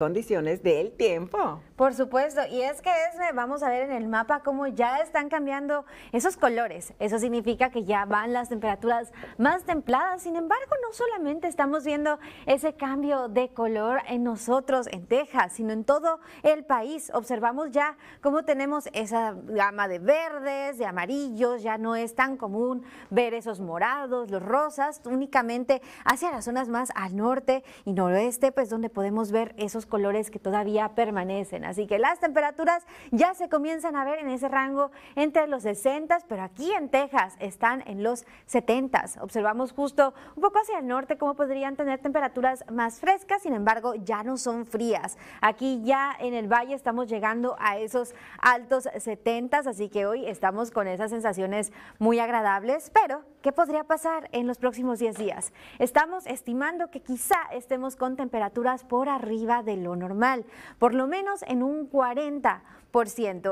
condiciones del tiempo. Por supuesto, y es que es, eh, vamos a ver en el mapa cómo ya están cambiando esos colores. Eso significa que ya van las temperaturas más templadas. Sin embargo, no solamente estamos viendo ese cambio de color en nosotros, en Texas, sino en todo el país. Observamos ya cómo tenemos esa gama de verdes, de amarillos, ya no es tan común ver esos morados, los rosas, únicamente hacia las zonas más al norte y noroeste, pues donde podemos ver esos colores que todavía permanecen. Así que las temperaturas ya se comienzan a ver en ese rango entre los 60, pero aquí en Texas están en los 70. Observamos justo un poco hacia el norte cómo podrían tener temperaturas más frescas, sin embargo ya no son frías. Aquí ya en el valle estamos llegando a esos altos 70, así que hoy estamos con esas sensaciones muy agradables, pero ¿Qué podría pasar en los próximos 10 días? Estamos estimando que quizá estemos con temperaturas por arriba de lo normal, por lo menos en un 40%.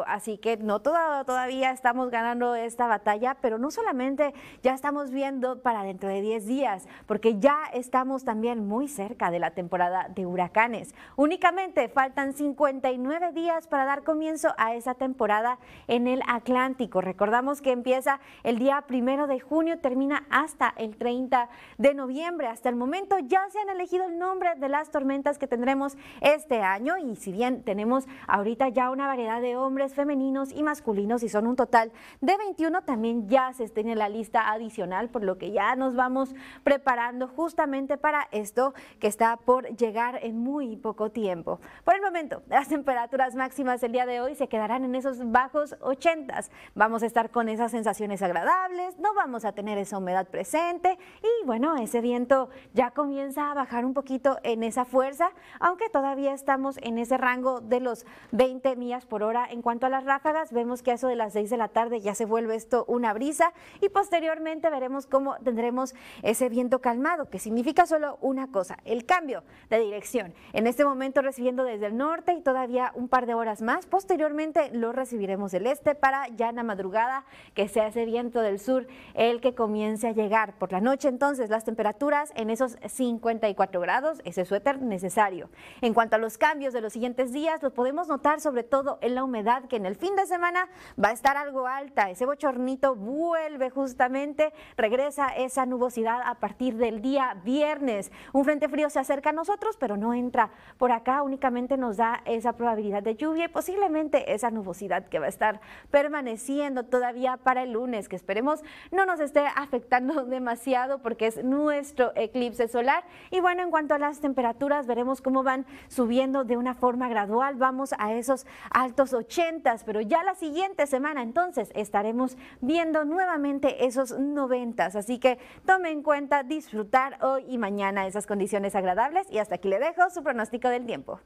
Así que no todo, todavía estamos ganando esta batalla, pero no solamente ya estamos viendo para dentro de 10 días, porque ya estamos también muy cerca de la temporada de huracanes. Únicamente faltan 59 días para dar comienzo a esa temporada en el Atlántico. Recordamos que empieza el día primero de junio termina hasta el 30 de noviembre. Hasta el momento ya se han elegido el nombre de las tormentas que tendremos este año y si bien tenemos ahorita ya una variedad de hombres femeninos y masculinos y son un total de 21, también ya se tiene en la lista adicional, por lo que ya nos vamos preparando justamente para esto que está por llegar en muy poco tiempo. Por el momento, las temperaturas máximas el día de hoy se quedarán en esos bajos 80. Vamos a estar con esas sensaciones agradables, no vamos a tener esa humedad presente y bueno, ese viento ya comienza a bajar un poquito en esa fuerza, aunque todavía estamos en ese rango de los 20 millas por hora. En cuanto a las ráfagas, vemos que a eso de las 6 de la tarde ya se vuelve esto una brisa y posteriormente veremos cómo tendremos ese viento calmado, que significa solo una cosa, el cambio de dirección. En este momento recibiendo desde el norte y todavía un par de horas más, posteriormente lo recibiremos del este para ya en la madrugada que sea ese viento del sur el que comience a llegar. Por la noche entonces las temperaturas en esos 54 grados, ese suéter necesario. En cuanto a los cambios de los siguientes días, lo podemos notar sobre todo en la humedad que en el fin de semana va a estar algo alta. Ese bochornito vuelve justamente, regresa esa nubosidad a partir del día viernes. Un frente frío se acerca a nosotros, pero no entra por acá, únicamente nos da esa probabilidad de lluvia y posiblemente esa nubosidad que va a estar permaneciendo todavía para el lunes, que esperemos no nos esté afectando demasiado porque es nuestro eclipse solar. Y bueno, en cuanto a las temperaturas, veremos cómo van subiendo de una forma gradual. Vamos a esos altos 80, pero ya la siguiente semana entonces estaremos viendo nuevamente esos 90. Así que tome en cuenta disfrutar hoy y mañana esas condiciones agradables. Y hasta aquí le dejo su pronóstico del tiempo.